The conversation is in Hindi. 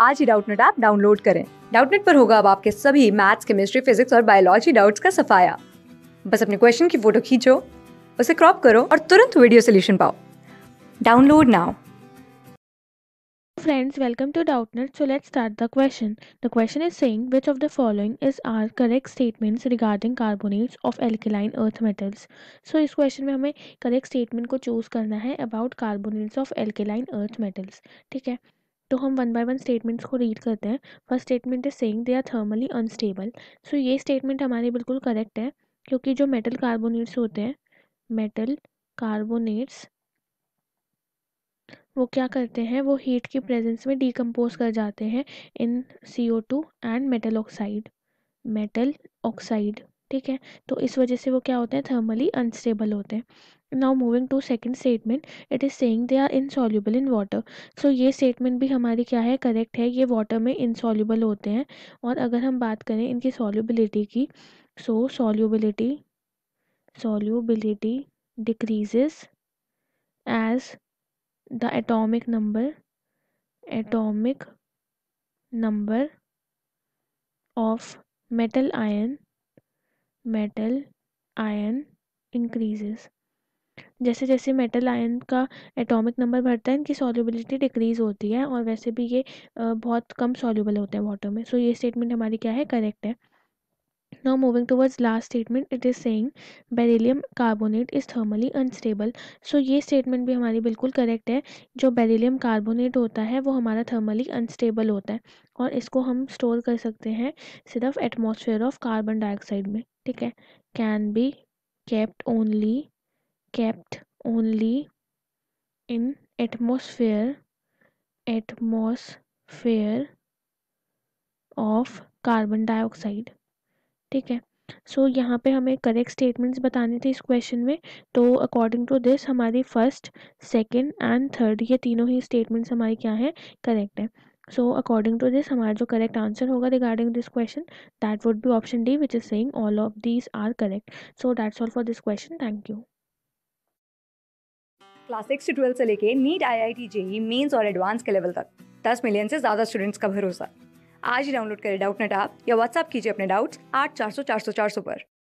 आज ही डाउटनेट ऐप डाउनलोड करें डाउटनेट पर होगा अब आपके सभी मैथ्स केमिस्ट्री फिजिक्स और बायोलॉजी डाउट्स का सफाया बस अपने क्वेश्चन की फोटो खींचो उसे क्रॉप करो और तुरंत वीडियो सोल्यूशन पाओ download now friends welcome to doubtnut so let's start the question the question is saying which of the following is are correct statements regarding carbonates of alkaline earth metals so इस question में हमें correct statement को choose करना है about carbonates of alkaline earth metals ठीक है तो हम वन बाय वन स्टेटमेंट्स को रीड करते हैं first statement is saying they are thermally unstable so ये स्टेटमेंट हमारे बिल्कुल करेक्ट है क्योंकि जो मेटल कार्बोनेट्स होते हैं मेटल कार्बोनेट्स वो क्या करते हैं वो हीट की प्रेजेंस में डिकम्पोज कर जाते हैं in C O two and metal oxide metal oxide ठीक है तो इस वजह से वो क्या होते हैं थर्मली अनस्टेबल होते हैं now moving to second statement it is saying they are insoluble in water so ये स्टेटमेंट भी हमारी क्या है करेक्ट है ये वाटर में इनसॉल्यूबल होते हैं और अगर हम बात करें इनकी सॉल्यूबिलिटी की so solubility solubility decrease as the atomic number atomic number of metal ion metal ion increases जैसे जैसे मेटल आयन का एटॉमिक नंबर बढ़ता है इनकी सॉल्युबिलिटी डिक्रीज होती है और वैसे भी ये बहुत कम सॉल्युबल होते हैं वाटर में सो so ये स्टेटमेंट हमारी क्या है करेक्ट है now moving towards last statement it is saying beryllium carbonate is thermally unstable so ये स्टेटमेंट भी हमारी बिल्कुल करेक्ट है जो बेरिलियम कार्बोनेट होता है वो हमारा थर्मली अनस्टेबल होता है और इसको हम स्टोर कर सकते हैं सिर्फ एटमोसफेयर ऑफ कार्बन डाइऑक्साइड में ठीक है can be kept only kept only in atmosphere atmosphere of carbon dioxide ठीक है सो so, यहाँ पे हमें करेक्ट स्टेटमेंट्स बताने थे इस क्वेश्चन में तो अकॉर्डिंग टू दिस हमारी फर्स्ट सेकंड एंड थर्ड ये तीनों ही स्टेटमेंट्स हमारी क्या हैं करेक्ट हैं सो अकॉर्डिंग टू दिस हमारा जो करेक्ट आंसर होगा regarding this question that would be option D which is saying all of these are correct so that's all for this question thank you class six से ट्वेल्थ से लेके NEET I I T JEE mains और एडवांस के लेवल तक दस मिलियन से ज्यादा स्टूडेंट्स का भरोसा आज ही डाउनलोड करें डाउट नेट आप या व्हाट्सअप कीजिए अपने डाउट्स आठ चार सौ चार सौ चार सौ पर